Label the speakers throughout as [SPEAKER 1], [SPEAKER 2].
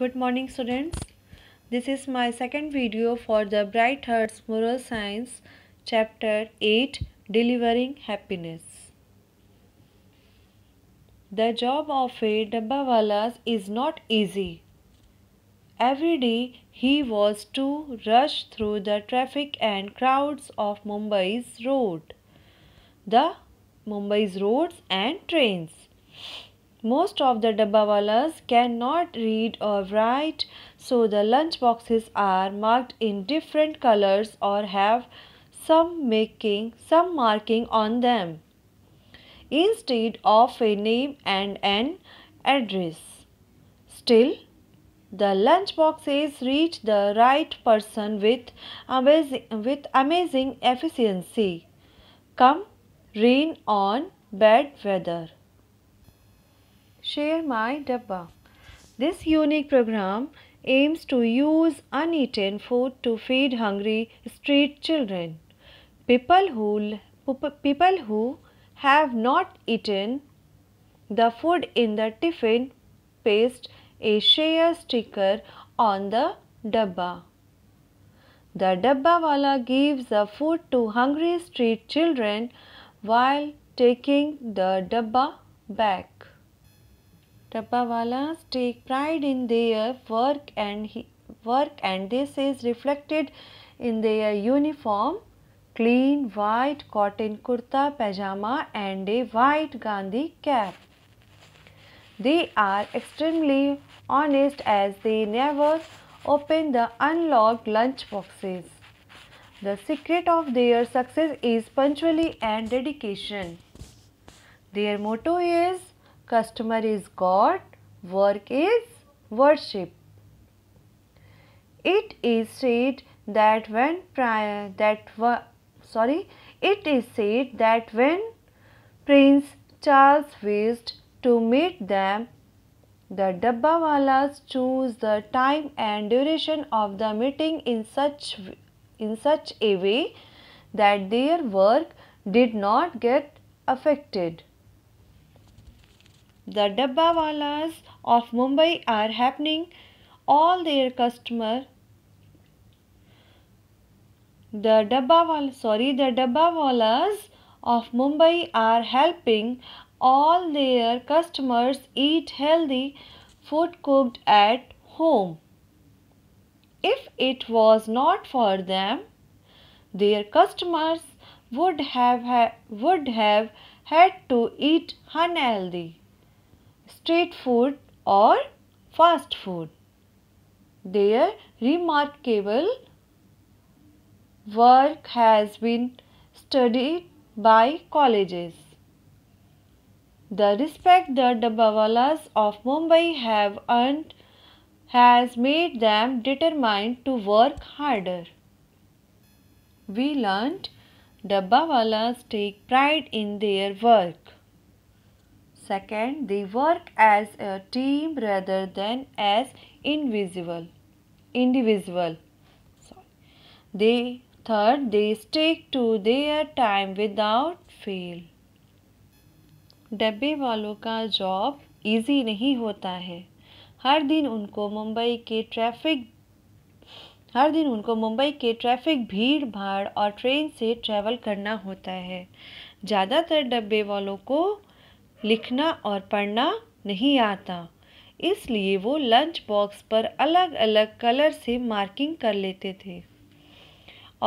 [SPEAKER 1] Good morning students. This is my second video for the Bright Hearts Moral Science Chapter 8 Delivering Happiness. The job of a Dabbawalas is not easy. Every day he was to rush through the traffic and crowds of Mumbai's road. The Mumbai's roads and trains. Most of the dabbawalas cannot read or write, so the lunch boxes are marked in different colors or have some making some marking on them instead of a name and an address. Still, the lunch boxes reach the right person with amazing, with amazing efficiency. Come rain on bad weather. Share My Dabba. This unique program aims to use uneaten food to feed hungry street children. People who, people who have not eaten the food in the tiffin paste a share sticker on the dabba. The wala gives the food to hungry street children while taking the dabba back. Tapawalas take pride in their work and he, work and this is reflected in their uniform clean white cotton kurta pajama and a white Gandhi cap. They are extremely honest as they never open the unlocked lunch boxes. The secret of their success is punctuality and dedication. Their motto is customer is God, work is worship. It is said that when prior that sorry, it is said that when Prince Charles wished to meet them, the Dabbawalas chose the time and duration of the meeting in such in such a way that their work did not get affected. The Dabbawalas of Mumbai are happening all their customer the Dabbawal sorry the Dabbawalas of Mumbai are helping all their customers eat healthy food cooked at home. If it was not for them, their customers would have, ha- would have had to eat unhealthy street food or fast food. Their remarkable work has been studied by colleges. The respect the Dabbawalas of Mumbai have earned has made them determined to work harder. We learned Dabbawalas take pride in their work. Second, they work as a team rather than as invisible, individual. Sorry. They third, they stick to their time without fail. डब्बे वालों का job easy नहीं होता है हर दिन उनको मुंबई के traffic हर दिन उनको मुंबई के ट्रैफिक भीड़ भाड़ और ट्रेन से ट्रैवल करना होता है ज़्यादातर डब्बे वालों को लिखना और पढ़ना नहीं आता इसलिए वो लंच बॉक्स पर अलग अलग कलर से मार्किंग कर लेते थे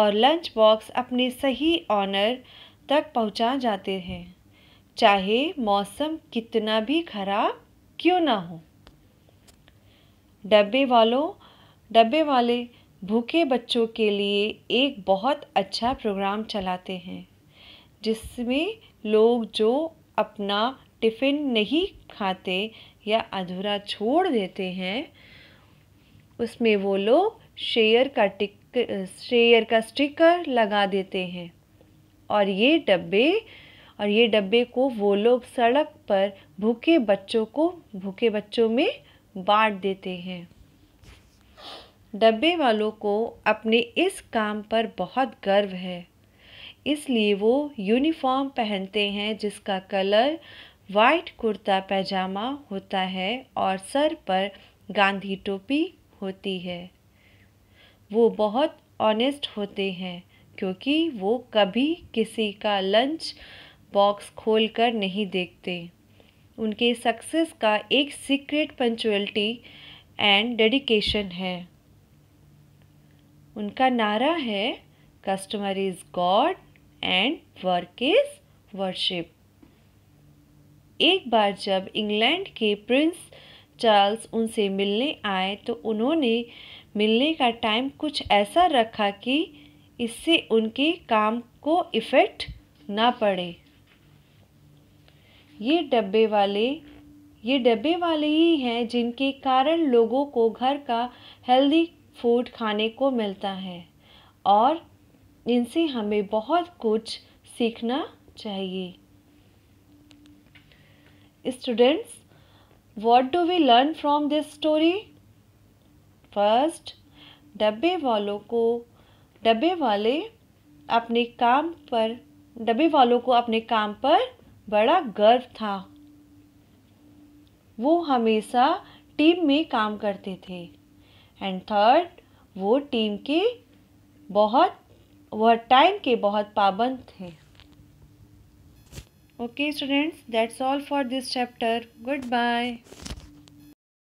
[SPEAKER 1] और लंच बॉक्स अपने सही ऑनर तक पहुंचा जाते हैं चाहे मौसम कितना भी खराब क्यों ना हो डब्बे वालों डब्बे वाले भूखे बच्चों के लिए एक बहुत अच्छा प्रोग्राम चलाते हैं जिसमें लोग जो अपना टिफ़िन नहीं खाते या अधूरा छोड़ देते हैं उसमें वो लोग शेयर का टिक शेयर का स्टिकर लगा देते हैं और ये डब्बे और ये डब्बे को वो लोग सड़क पर भूखे बच्चों को भूखे बच्चों में बांट देते हैं डब्बे वालों को अपने इस काम पर बहुत गर्व है इसलिए वो यूनिफॉर्म पहनते हैं जिसका कलर वाइट कुर्ता पैजामा होता है और सर पर गांधी टोपी होती है वो बहुत ऑनेस्ट होते हैं क्योंकि वो कभी किसी का लंच बॉक्स खोल कर नहीं देखते उनके सक्सेस का एक सीक्रेट पंचुअलिटी एंड डेडिकेशन है उनका नारा है customer is God and work is worship एक बार जब इंग्लैंड के प्रिंस चार्ल्स उनसे मिलने आए तो उन्होंने मिलने का टाइम कुछ ऐसा रखा कि इससे उनके काम को इफ़ेक्ट ना पड़े ये डब्बे वाले ये डब्बे वाले ही हैं जिनके कारण लोगों को घर का हेल्दी फूड खाने को मिलता है और इनसे हमें बहुत कुछ सीखना चाहिए students what do we learn from this story first डब्बे वालों को डब्बे वाले अपने काम पर डब्बे वालों को अपने काम पर बड़ा गर्व था वो हमेशा टीम में काम करते थे एंड थर्ड वो टीम के बहुत वह टाइम के बहुत पाबंद थे okay students that's all for this chapter goodbye